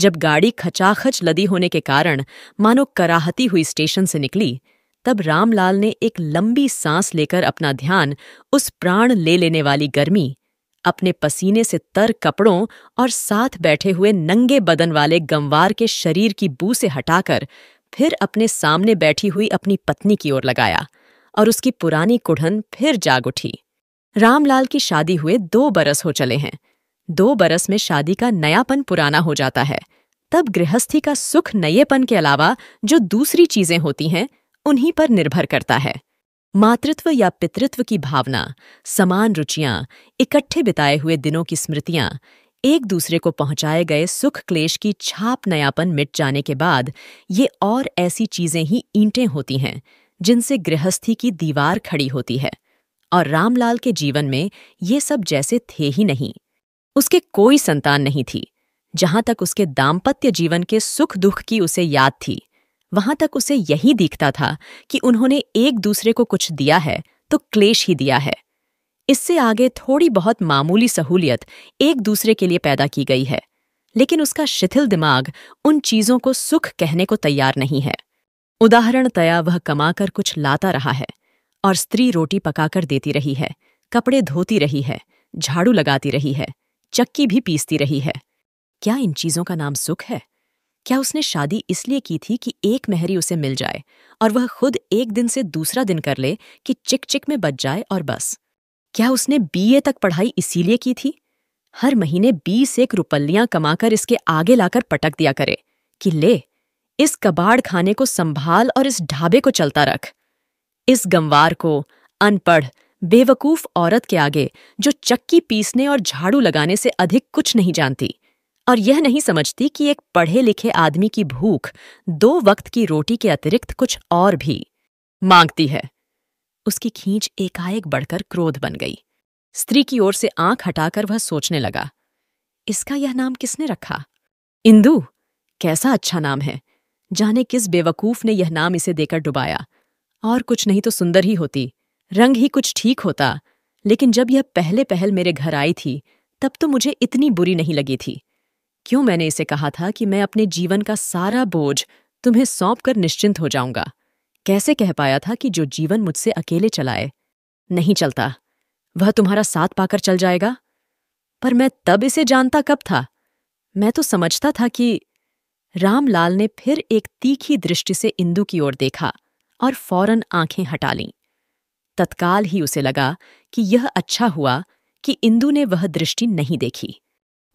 जब गाड़ी खचाखच लदी होने के कारण मानो कराहती हुई स्टेशन से निकली तब रामलाल ने एक लंबी सांस लेकर अपना ध्यान उस प्राण ले लेने वाली गर्मी अपने पसीने से तर कपड़ों और साथ बैठे हुए नंगे बदन वाले गंवार के शरीर की बू से हटाकर फिर अपने सामने बैठी हुई अपनी पत्नी की ओर लगाया और उसकी पुरानी कुढ़न फिर जाग उठी रामलाल की शादी हुए दो बरस हो चले हैं दो बरस में शादी का नयापन पुराना हो जाता है तब गृहस्थी का सुख नयेपन के अलावा जो दूसरी चीजें होती हैं उन्हीं पर निर्भर करता है मातृत्व या पितृत्व की भावना समान रुचियां इकट्ठे बिताए हुए दिनों की स्मृतियां एक दूसरे को पहुंचाए गए सुख क्लेश की छाप नयापन मिट जाने के बाद ये और ऐसी चीजें ही ईंटें होती हैं जिनसे गृहस्थी की दीवार खड़ी होती है और रामलाल के जीवन में ये सब जैसे थे ही नहीं उसके कोई संतान नहीं थी जहां तक उसके दाम्पत्य जीवन के सुख दुख की उसे याद थी वहां तक उसे यही दिखता था कि उन्होंने एक दूसरे को कुछ दिया है तो क्लेश ही दिया है इससे आगे थोड़ी बहुत मामूली सहूलियत एक दूसरे के लिए पैदा की गई है लेकिन उसका शिथिल दिमाग उन चीजों को सुख कहने को तैयार नहीं है उदाहरणतया वह कमाकर कुछ लाता रहा है और स्त्री रोटी पकाकर देती रही है कपड़े धोती रही है झाड़ू लगाती रही है चक्की भी पीसती रही है क्या इन चीजों का नाम सुख है क्या उसने शादी इसलिए की थी कि एक मेहरी उसे मिल जाए और वह खुद एक दिन से दूसरा दिन कर ले कि चिक चिक में बच जाए और बस क्या उसने बीए तक पढ़ाई इसीलिए की थी हर महीने बीस एक रुपल्लियां कमाकर इसके आगे लाकर पटक दिया करे कि ले इस कबाड़ खाने को संभाल और इस ढाबे को चलता रख इस गंवार को अनपढ़ बेवकूफ औरत के आगे जो चक्की पीसने और झाड़ू लगाने से अधिक कुछ नहीं जानती और यह नहीं समझती कि एक पढ़े लिखे आदमी की भूख दो वक्त की रोटी के अतिरिक्त कुछ और भी मांगती है उसकी खींच एकाएक बढ़कर क्रोध बन गई स्त्री की ओर से आंख हटाकर वह सोचने लगा इसका यह नाम किसने रखा इंदु कैसा अच्छा नाम है जाने किस बेवकूफ ने यह नाम इसे देकर डुबाया और कुछ नहीं तो सुंदर ही होती रंग ही कुछ ठीक होता लेकिन जब यह पहले पहल मेरे घर आई थी तब तो मुझे इतनी बुरी नहीं लगी थी क्यों मैंने इसे कहा था कि मैं अपने जीवन का सारा बोझ तुम्हें सौंप कर निश्चिंत हो जाऊंगा कैसे कह पाया था कि जो जीवन मुझसे अकेले चलाए नहीं चलता वह तुम्हारा साथ पाकर चल जाएगा पर मैं तब इसे जानता कब था मैं तो समझता था कि रामलाल ने फिर एक तीखी दृष्टि से इंदु की ओर देखा और फौरन आंखें हटा लीं तत्काल ही उसे लगा कि यह अच्छा हुआ कि इंदु ने वह दृष्टि नहीं देखी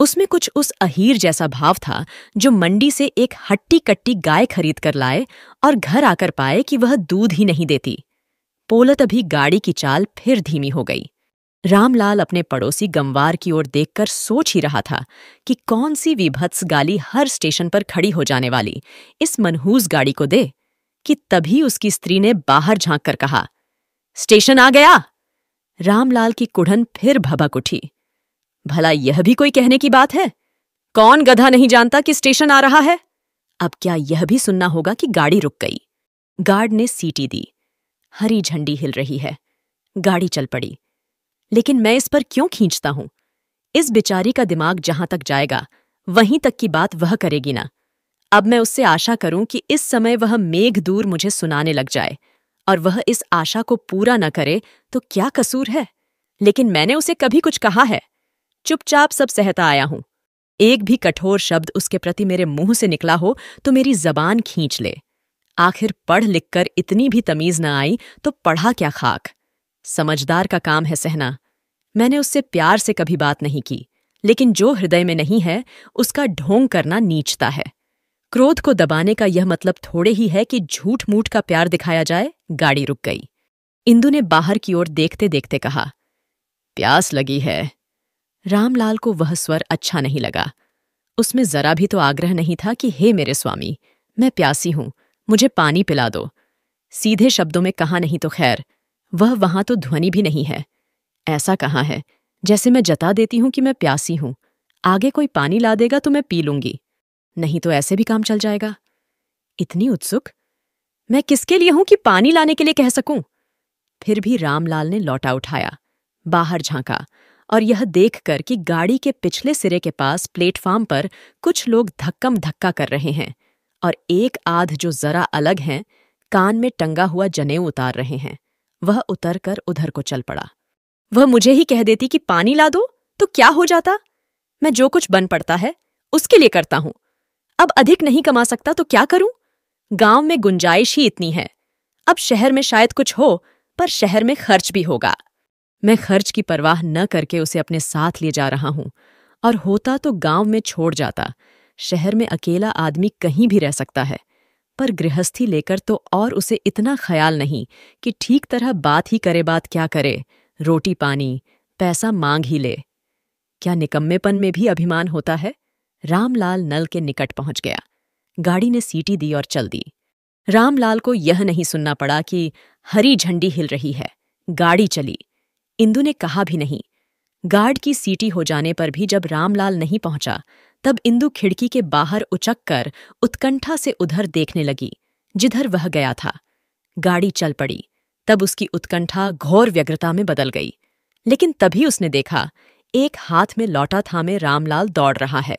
उसमें कुछ उस अहीर जैसा भाव था जो मंडी से एक हट्टी कट्टी गाय खरीद कर लाए और घर आकर पाए कि वह दूध ही नहीं देती पोलत अभी गाड़ी की चाल फिर धीमी हो गई रामलाल अपने पड़ोसी गमवार की ओर देखकर सोच ही रहा था कि कौन सी विभत्स गाली हर स्टेशन पर खड़ी हो जाने वाली इस मनहूस गाड़ी को दे कि तभी उसकी स्त्री ने बाहर झांक कर कहा स्टेशन आ गया रामलाल की कुढ़न फिर भबक उठी भला यह भी कोई कहने की बात है कौन गधा नहीं जानता कि स्टेशन आ रहा है अब क्या यह भी सुनना होगा कि गाड़ी रुक गई गार्ड ने सीटी दी हरी झंडी हिल रही है गाड़ी चल पड़ी लेकिन मैं इस पर क्यों खींचता हूं इस बिचारी का दिमाग जहां तक जाएगा वहीं तक की बात वह करेगी ना अब मैं उससे आशा करूं कि इस समय वह मेघ दूर मुझे सुनाने लग जाए और वह इस आशा को पूरा न करे तो क्या कसूर है लेकिन मैंने उसे कभी कुछ कहा है चुपचाप सब सहता आया हूं एक भी कठोर शब्द उसके प्रति मेरे मुंह से निकला हो तो मेरी जबान खींच ले आखिर पढ़ लिखकर इतनी भी तमीज न आई तो पढ़ा क्या खाक समझदार का काम है सहना मैंने उससे प्यार से कभी बात नहीं की लेकिन जो हृदय में नहीं है उसका ढोंग करना नीचता है क्रोध को दबाने का यह मतलब थोड़े ही है कि झूठ मूठ का प्यार दिखाया जाए गाड़ी रुक गई इंदु ने बाहर की ओर देखते देखते कहा प्यास लगी है रामलाल को वह स्वर अच्छा नहीं लगा उसमें जरा भी तो आग्रह नहीं था कि हे मेरे स्वामी मैं प्यासी हूं मुझे पानी पिला दो सीधे शब्दों में कहा नहीं तो खैर वह वहां तो ध्वनि भी नहीं है ऐसा कहाँ है जैसे मैं जता देती हूं कि मैं प्यासी हूं आगे कोई पानी ला देगा तो मैं पी लूंगी नहीं तो ऐसे भी काम चल जाएगा इतनी उत्सुक मैं किसके लिए हूं कि पानी लाने के लिए कह सकूं फिर भी रामलाल ने लौटा उठाया बाहर झांका और यह देखकर कि गाड़ी के पिछले सिरे के पास प्लेटफार्म पर कुछ लोग धक्कम धक्का कर रहे हैं और एक आध जो जरा अलग हैं कान में टंगा हुआ जनेऊ उतार रहे हैं वह उतर कर उधर को चल पड़ा वह मुझे ही कह देती कि पानी ला दो तो क्या हो जाता मैं जो कुछ बन पड़ता है उसके लिए करता हूं अब अधिक नहीं कमा सकता तो क्या करूं गांव में गुंजाइश ही इतनी है अब शहर में शायद कुछ हो पर शहर में खर्च भी होगा मैं खर्च की परवाह न करके उसे अपने साथ ले जा रहा हूं और होता तो गांव में छोड़ जाता शहर में अकेला आदमी कहीं भी रह सकता है पर गृहस्थी लेकर तो और उसे इतना ख्याल नहीं कि ठीक तरह बात ही करे बात क्या करे रोटी पानी पैसा मांग ही ले क्या निकम्मेपन में भी अभिमान होता है रामलाल नल के निकट पहुंच गया गाड़ी ने सीटी दी और चल दी रामलाल को यह नहीं सुनना पड़ा कि हरी झंडी हिल रही है गाड़ी चली इंदु ने कहा भी नहीं गार्ड की सीटी हो जाने पर भी जब रामलाल नहीं पहुंचा तब इंदु खिड़की के बाहर उचक कर उत्कंठा से उधर देखने लगी जिधर वह गया था गाड़ी चल पड़ी तब उसकी उत्कंठा घोर व्यग्रता में बदल गई लेकिन तभी उसने देखा एक हाथ में लौटा था में रामलाल दौड़ रहा है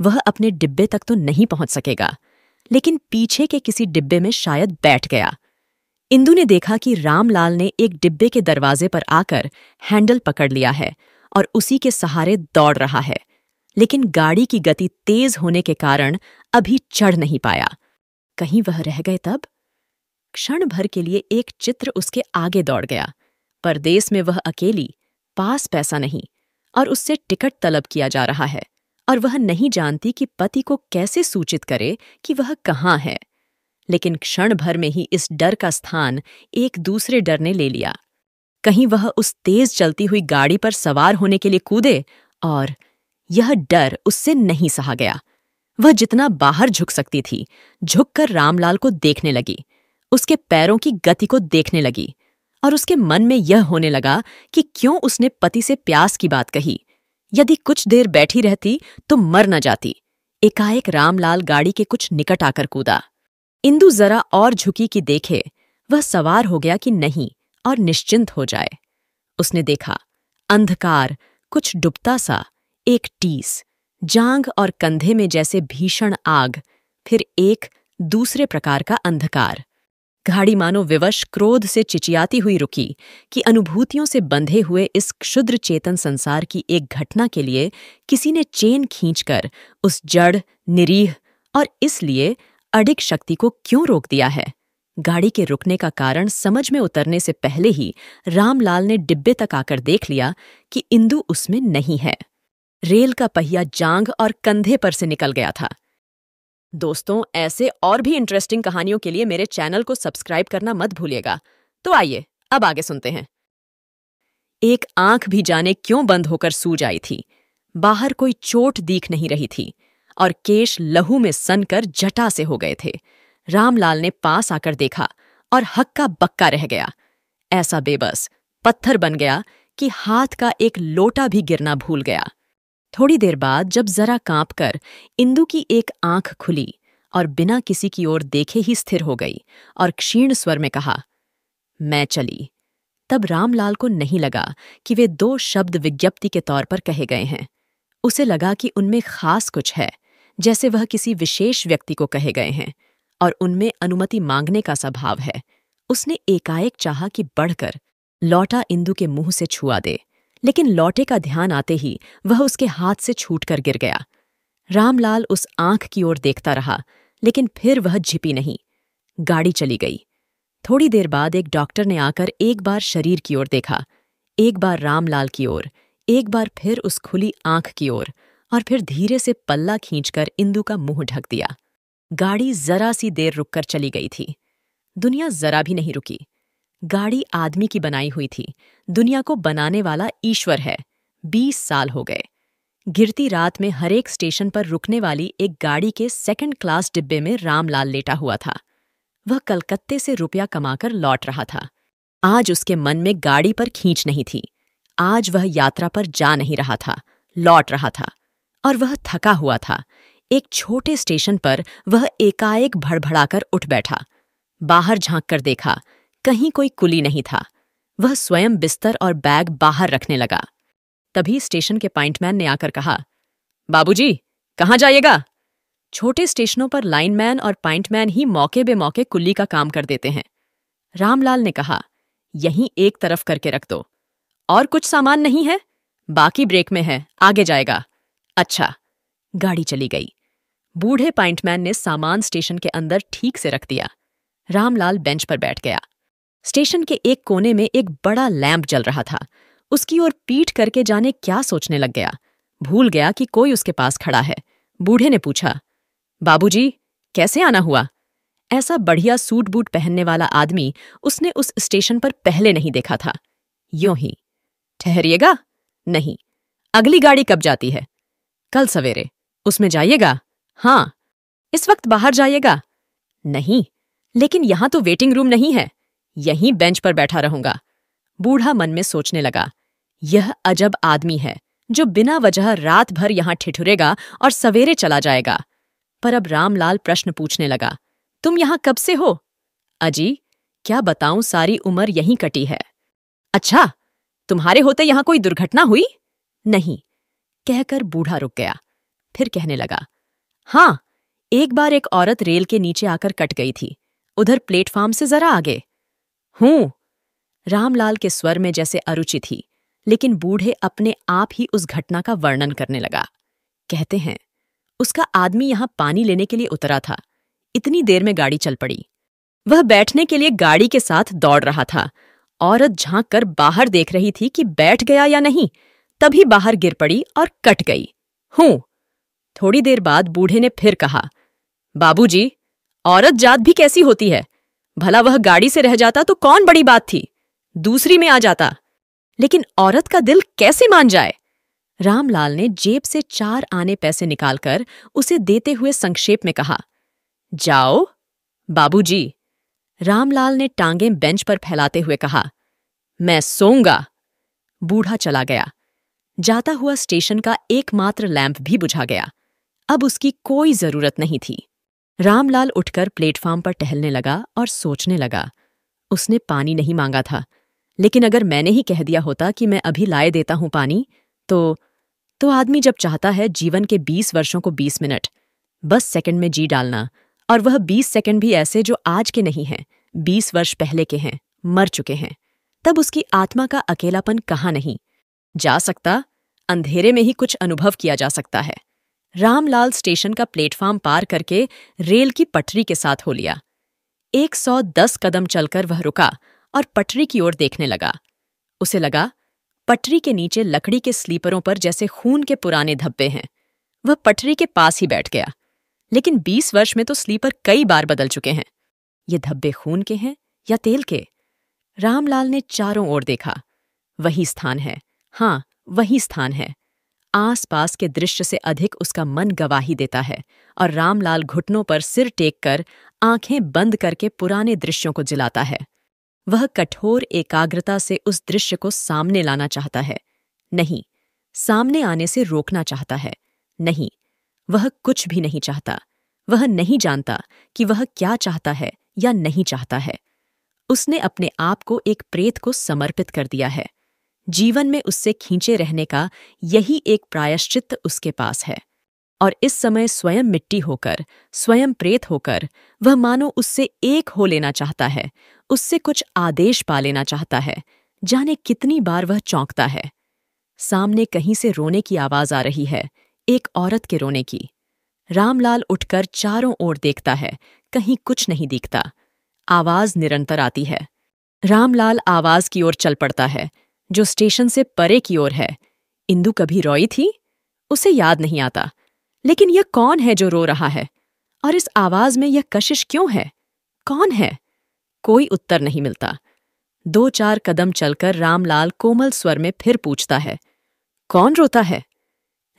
वह अपने डिब्बे तक तो नहीं पहुंच सकेगा लेकिन पीछे के किसी डिब्बे में शायद बैठ गया इंदु ने देखा कि रामलाल ने एक डिब्बे के दरवाजे पर आकर हैंडल पकड़ लिया है और उसी के सहारे दौड़ रहा है लेकिन गाड़ी की गति तेज होने के कारण अभी चढ़ नहीं पाया कहीं वह रह गए तब क्षण भर के लिए एक चित्र उसके आगे दौड़ गया परदेश में वह अकेली पास पैसा नहीं और उससे टिकट तलब किया जा रहा है और वह नहीं जानती कि पति को कैसे सूचित करे कि वह कहाँ है लेकिन क्षण भर में ही इस डर का स्थान एक दूसरे डर ने ले लिया कहीं वह उस तेज चलती हुई गाड़ी पर सवार होने के लिए कूदे और यह डर उससे नहीं सहा गया वह जितना बाहर झुक सकती थी झुककर रामलाल को देखने लगी उसके पैरों की गति को देखने लगी और उसके मन में यह होने लगा कि क्यों उसने पति से प्यास की बात कही यदि कुछ देर बैठी रहती तो मर न जाती एकाएक रामलाल गाड़ी के कुछ निकट आकर कूदा इंदु जरा और झुकी कि देखे वह सवार हो गया कि नहीं और निश्चिंत हो जाए उसने देखा अंधकार कुछ डुबता सा एक टीस जांग और कंधे में जैसे भीषण आग फिर एक दूसरे प्रकार का अंधकार घाड़ी मानो विवश क्रोध से चिचियाती हुई रुकी कि अनुभूतियों से बंधे हुए इस क्षुद्र चेतन संसार की एक घटना के लिए किसी ने चेन खींचकर उस जड़ निरीह और इसलिए अडिग शक्ति को क्यों रोक दिया है गाड़ी के रुकने का कारण समझ में उतरने से पहले ही रामलाल ने डिब्बे तक आकर देख लिया कि इंदु उसमें नहीं है रेल का पहिया जांग और कंधे पर से निकल गया था दोस्तों ऐसे और भी इंटरेस्टिंग कहानियों के लिए मेरे चैनल को सब्सक्राइब करना मत भूलिएगा तो आइए अब आगे सुनते हैं एक आंख भी जाने क्यों बंद होकर सूज आई थी बाहर कोई चोट दीख नहीं रही थी और केश लहू में सनकर जटा से हो गए थे रामलाल ने पास आकर देखा और हक्का बक्का रह गया ऐसा बेबस पत्थर बन गया कि हाथ का एक लोटा भी गिरना भूल गया थोड़ी देर बाद जब जरा कांप कर इंदु की एक आंख खुली और बिना किसी की ओर देखे ही स्थिर हो गई और क्षीण स्वर में कहा मैं चली तब रामलाल को नहीं लगा कि वे दो शब्द विज्ञप्ति के तौर पर कहे गए हैं उसे लगा कि उनमें खास कुछ है जैसे वह किसी विशेष व्यक्ति को कहे गए हैं और उनमें अनुमति मांगने का स्वभाव है उसने एकाएक चाहा कि बढ़कर लौटा इंदु के मुंह से छुआ दे लेकिन लौटे का ध्यान आते ही वह उसके हाथ से छूटकर गिर गया रामलाल उस आंख की ओर देखता रहा लेकिन फिर वह झिपी नहीं गाड़ी चली गई थोड़ी देर बाद एक डॉक्टर ने आकर एक बार शरीर की ओर देखा एक बार रामलाल की ओर एक बार फिर उस खुली आंख की ओर और फिर धीरे से पल्ला खींचकर इंदु का मुंह ढक दिया गाड़ी जरा सी देर रुककर चली गई थी दुनिया जरा भी नहीं रुकी गाड़ी आदमी की बनाई हुई थी दुनिया को बनाने वाला ईश्वर है बीस साल हो गए गिरती रात में हरेक स्टेशन पर रुकने वाली एक गाड़ी के सेकंड क्लास डिब्बे में रामलाल लेटा हुआ था वह कलकत्ते से रुपया कमाकर लौट रहा था आज उसके मन में गाड़ी पर खींच नहीं थी आज वह यात्रा पर जा नहीं रहा था लौट रहा था और वह थका हुआ था एक छोटे स्टेशन पर वह एकाएक भड़भड़ाकर उठ बैठा बाहर झांक कर देखा कहीं कोई कुली नहीं था वह स्वयं बिस्तर और बैग बाहर रखने लगा तभी स्टेशन के पॉइंटमैन ने आकर कहा बाबूजी कहाँ जाइएगा छोटे स्टेशनों पर लाइनमैन और पॉइंटमैन ही मौके बे मौके कुल्ली का काम कर देते हैं रामलाल ने कहा यहीं एक तरफ करके रख दो और कुछ सामान नहीं है बाकी ब्रेक में है आगे जाएगा अच्छा गाड़ी चली गई बूढ़े पाइंटमैन ने सामान स्टेशन के अंदर ठीक से रख दिया रामलाल बेंच पर बैठ गया स्टेशन के एक कोने में एक बड़ा लैंप जल रहा था उसकी ओर पीठ करके जाने क्या सोचने लग गया भूल गया कि कोई उसके पास खड़ा है बूढ़े ने पूछा बाबूजी कैसे आना हुआ ऐसा बढ़िया सूट बूट पहनने वाला आदमी उसने उस स्टेशन पर पहले नहीं देखा था यो ही ठहरिएगा नहीं अगली गाड़ी कब जाती है कल सवेरे उसमें जाइएगा हाँ इस वक्त बाहर जाइएगा नहीं लेकिन यहां तो वेटिंग रूम नहीं है यहीं बेंच पर बैठा रहूंगा बूढ़ा मन में सोचने लगा यह अजब आदमी है जो बिना वजह रात भर यहां ठिठुरेगा और सवेरे चला जाएगा पर अब रामलाल प्रश्न पूछने लगा तुम यहां कब से हो अजी क्या बताऊं सारी उम्र यहीं कटी है अच्छा तुम्हारे होते यहां कोई दुर्घटना हुई नहीं कहकर बूढ़ा रुक गया फिर कहने लगा हाँ एक बार एक औरत रेल के नीचे आकर कट गई थी उधर प्लेटफार्म से जरा आगे हूं रामलाल के स्वर में जैसे अरुचि थी लेकिन बूढ़े अपने आप ही उस घटना का वर्णन करने लगा कहते हैं उसका आदमी यहाँ पानी लेने के लिए उतरा था इतनी देर में गाड़ी चल पड़ी वह बैठने के लिए गाड़ी के साथ दौड़ रहा था औरत झांक कर बाहर देख रही थी कि बैठ गया या नहीं तभी बाहर गिर पड़ी और कट गई हूं थोड़ी देर बाद बूढ़े ने फिर कहा बाबूजी, औरत जात भी कैसी होती है भला वह गाड़ी से रह जाता तो कौन बड़ी बात थी दूसरी में आ जाता लेकिन औरत का दिल कैसे मान जाए रामलाल ने जेब से चार आने पैसे निकालकर उसे देते हुए संक्षेप में कहा जाओ बाबूजी। रामलाल ने टांगें बेंच पर फैलाते हुए कहा मैं सोऊंगा बूढ़ा चला गया जाता हुआ स्टेशन का एकमात्र लैंप भी बुझा गया अब उसकी कोई जरूरत नहीं थी रामलाल उठकर प्लेटफार्म पर टहलने लगा और सोचने लगा उसने पानी नहीं मांगा था लेकिन अगर मैंने ही कह दिया होता कि मैं अभी लाए देता हूं पानी तो तो आदमी जब चाहता है जीवन के बीस वर्षों को बीस मिनट बस सेकंड में जी डालना और वह बीस सेकंड भी ऐसे जो आज के नहीं हैं बीस वर्ष पहले के हैं मर चुके हैं तब उसकी आत्मा का अकेलापन कहाँ नहीं जा सकता अंधेरे में ही कुछ अनुभव किया जा सकता है रामलाल स्टेशन का प्लेटफार्म पार करके रेल की पटरी के साथ हो लिया 110 कदम चलकर वह रुका और पटरी की ओर देखने लगा उसे लगा पटरी के नीचे लकड़ी के स्लीपरों पर जैसे खून के पुराने धब्बे हैं वह पटरी के पास ही बैठ गया लेकिन 20 वर्ष में तो स्लीपर कई बार बदल चुके हैं ये धब्बे खून के हैं या तेल के रामलाल ने चारों ओर देखा वही स्थान है हाँ वही स्थान है आसपास के दृश्य से अधिक उसका मन गवाही देता है और रामलाल घुटनों पर सिर टेक कर आंखें बंद करके पुराने दृश्यों को जिलाता है वह कठोर एकाग्रता से उस दृश्य को सामने लाना चाहता है नहीं सामने आने से रोकना चाहता है नहीं वह कुछ भी नहीं चाहता वह नहीं जानता कि वह क्या चाहता है या नहीं चाहता है उसने अपने आप को एक प्रेत को समर्पित कर दिया है जीवन में उससे खींचे रहने का यही एक प्रायश्चित उसके पास है और इस समय स्वयं मिट्टी होकर स्वयं प्रेत होकर वह मानो उससे एक हो लेना चाहता है उससे कुछ आदेश पा लेना चाहता है जाने कितनी बार वह चौंकता है सामने कहीं से रोने की आवाज आ रही है एक औरत के रोने की रामलाल उठकर चारों ओर देखता है कहीं कुछ नहीं दिखता आवाज निरंतर आती है रामलाल आवाज की ओर चल पड़ता है जो स्टेशन से परे की ओर है इंदु कभी रोई थी उसे याद नहीं आता लेकिन यह कौन है जो रो रहा है और इस आवाज में यह कशिश क्यों है कौन है कोई उत्तर नहीं मिलता दो चार कदम चलकर रामलाल कोमल स्वर में फिर पूछता है कौन रोता है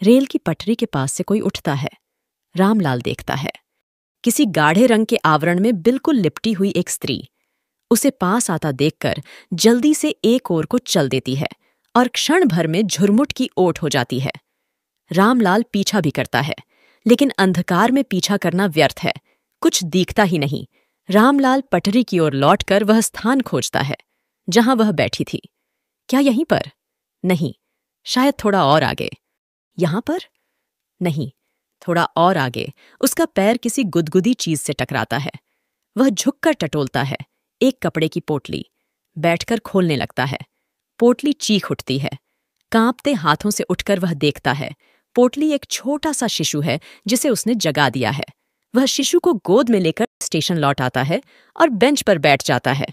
रेल की पटरी के पास से कोई उठता है रामलाल देखता है किसी गाढ़े रंग के आवरण में बिल्कुल लिपटी हुई एक स्त्री उसे पास आता देखकर जल्दी से एक ओर को चल देती है और क्षण भर में झुरमुट की ओट हो जाती है रामलाल पीछा भी करता है लेकिन अंधकार में पीछा करना व्यर्थ है कुछ दिखता ही नहीं रामलाल पटरी की ओर लौटकर वह स्थान खोजता है जहां वह बैठी थी क्या यहीं पर नहीं शायद थोड़ा और आगे यहां पर नहीं थोड़ा और आगे उसका पैर किसी गुदगुदी चीज से टकराता है वह झुककर टटोलता है एक कपड़े की पोटली बैठकर खोलने लगता है पोटली चीख उठती है कांपते हाथों से उठकर वह देखता है पोटली एक छोटा सा शिशु है जिसे उसने जगा दिया है वह शिशु को गोद में लेकर स्टेशन लौट आता है और बेंच पर बैठ जाता है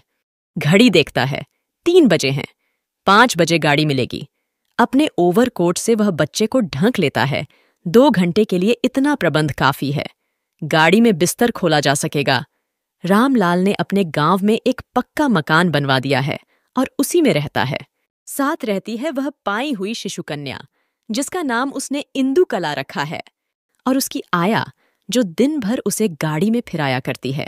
घड़ी देखता है तीन बजे हैं पांच बजे गाड़ी मिलेगी अपने ओवरकोट से वह बच्चे को ढंक लेता है दो घंटे के लिए इतना प्रबंध काफी है गाड़ी में बिस्तर खोला जा सकेगा रामलाल ने अपने गांव में एक पक्का मकान बनवा दिया है और उसी में रहता है साथ रहती है वह पाई हुई शिशुकन्या जिसका नाम उसने इंदु कला रखा है और उसकी आया जो दिन भर उसे गाड़ी में फिराया करती है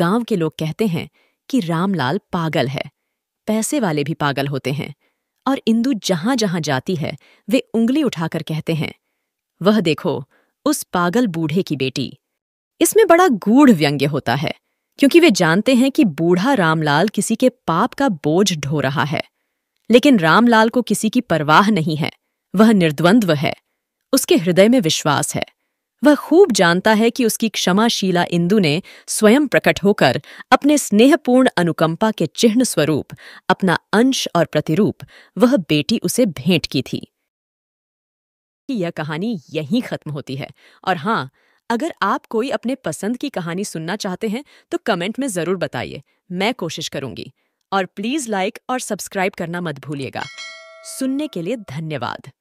गांव के लोग कहते हैं कि रामलाल पागल है पैसे वाले भी पागल होते हैं और इंदु जहां जहां जाती है वे उंगली उठाकर कहते हैं वह देखो उस पागल बूढ़े की बेटी इसमें बड़ा गूढ़ व्यंग्य होता है क्योंकि वे जानते हैं कि बूढ़ा रामलाल किसी के पाप का बोझ ढो रहा है लेकिन रामलाल को किसी की परवाह नहीं है वह निर्द्वंद्व है उसके हृदय में विश्वास है वह खूब जानता है कि उसकी क्षमाशीला इंदु ने स्वयं प्रकट होकर अपने स्नेहपूर्ण अनुकंपा के चिन्ह स्वरूप अपना अंश और प्रतिरूप वह बेटी उसे भेंट की थी यह कहानी यहीं खत्म होती है और हां अगर आप कोई अपने पसंद की कहानी सुनना चाहते हैं तो कमेंट में ज़रूर बताइए मैं कोशिश करूंगी और प्लीज़ लाइक और सब्सक्राइब करना मत भूलिएगा सुनने के लिए धन्यवाद